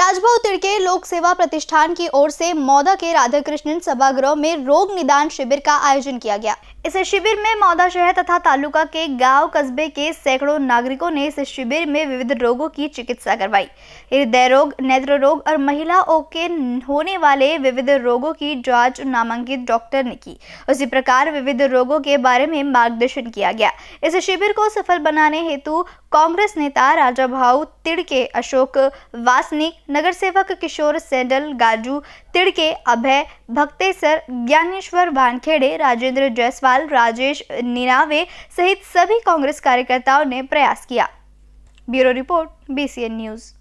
बिराजबा तिड़के लोक सेवा प्रतिष्ठान की ओर से मौदा के राधाकृष्णन सभागृह में रोग निदान शिविर का आयोजन किया गया इस शिविर में मौदा शहर तथा तालुका के गांव कस्बे के सैकड़ों नागरिकों ने इस शिविर में विविध रोगों की चिकित्सा करवाई हृदय रोग नेत्र रोग और महिलाओं के होने वाले विविध रोगों की जांच नामांकित डॉक्टर ने की उसी प्रकार विविध रोगों के बारे में मार्गदर्शन किया गया इस शिविर को सफल बनाने हेतु कांग्रेस नेता राजा भाऊ तिड़के अशोक वासनिक नगर सेवक किशोर सैंडल गाजू तिड़के अभय भक्तेसर ज्ञानेश्वर वानखेड़े राजेंद्र जयसवाल अग्रवाल राजेश निनावे सहित सभी कांग्रेस कार्यकर्ताओं ने प्रयास किया ब्यूरो रिपोर्ट बीसीएन न्यूज़